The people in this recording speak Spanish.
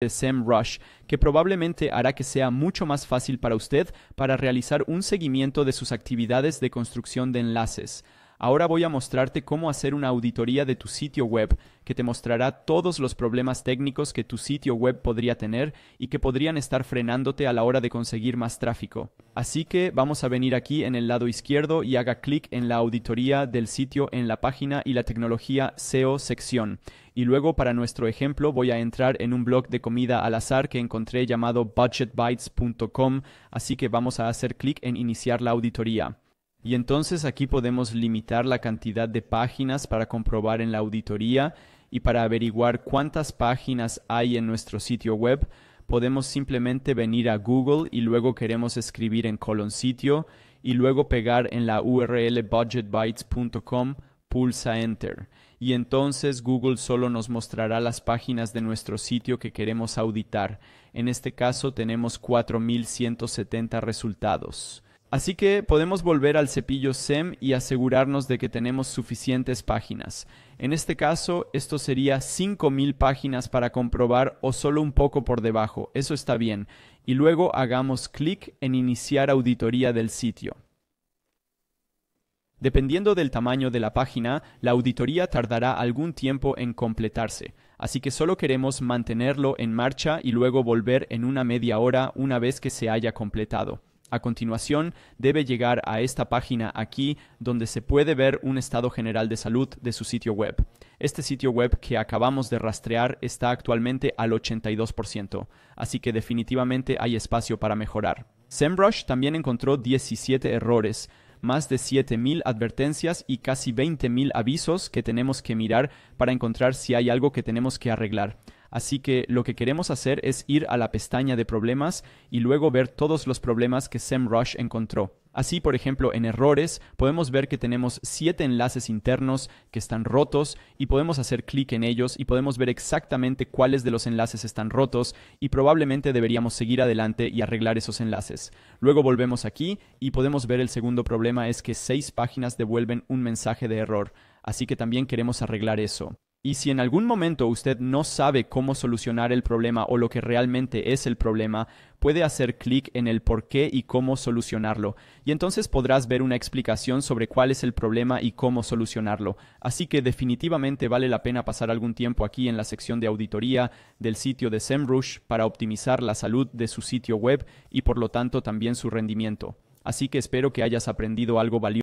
de Rush, que probablemente hará que sea mucho más fácil para usted para realizar un seguimiento de sus actividades de construcción de enlaces. Ahora voy a mostrarte cómo hacer una auditoría de tu sitio web que te mostrará todos los problemas técnicos que tu sitio web podría tener y que podrían estar frenándote a la hora de conseguir más tráfico. Así que vamos a venir aquí en el lado izquierdo y haga clic en la auditoría del sitio en la página y la tecnología SEO sección. Y luego para nuestro ejemplo voy a entrar en un blog de comida al azar que encontré llamado budgetbytes.com, así que vamos a hacer clic en iniciar la auditoría. Y entonces aquí podemos limitar la cantidad de páginas para comprobar en la auditoría y para averiguar cuántas páginas hay en nuestro sitio web, podemos simplemente venir a Google y luego queremos escribir en colon sitio y luego pegar en la URL budgetbytes.com, pulsa Enter. Y entonces Google solo nos mostrará las páginas de nuestro sitio que queremos auditar. En este caso tenemos 4170 resultados. Así que podemos volver al cepillo SEM y asegurarnos de que tenemos suficientes páginas. En este caso, esto sería 5.000 páginas para comprobar o solo un poco por debajo, eso está bien. Y luego hagamos clic en Iniciar auditoría del sitio. Dependiendo del tamaño de la página, la auditoría tardará algún tiempo en completarse, así que solo queremos mantenerlo en marcha y luego volver en una media hora una vez que se haya completado. A continuación, debe llegar a esta página aquí donde se puede ver un estado general de salud de su sitio web. Este sitio web que acabamos de rastrear está actualmente al 82%, así que definitivamente hay espacio para mejorar. SEMrush también encontró 17 errores, más de 7.000 advertencias y casi 20.000 avisos que tenemos que mirar para encontrar si hay algo que tenemos que arreglar. Así que lo que queremos hacer es ir a la pestaña de problemas y luego ver todos los problemas que SEMrush encontró. Así, por ejemplo, en errores podemos ver que tenemos siete enlaces internos que están rotos y podemos hacer clic en ellos y podemos ver exactamente cuáles de los enlaces están rotos y probablemente deberíamos seguir adelante y arreglar esos enlaces. Luego volvemos aquí y podemos ver el segundo problema es que seis páginas devuelven un mensaje de error, así que también queremos arreglar eso. Y si en algún momento usted no sabe cómo solucionar el problema o lo que realmente es el problema, puede hacer clic en el por qué y cómo solucionarlo, y entonces podrás ver una explicación sobre cuál es el problema y cómo solucionarlo. Así que definitivamente vale la pena pasar algún tiempo aquí en la sección de auditoría del sitio de SEMrush para optimizar la salud de su sitio web y por lo tanto también su rendimiento. Así que espero que hayas aprendido algo valioso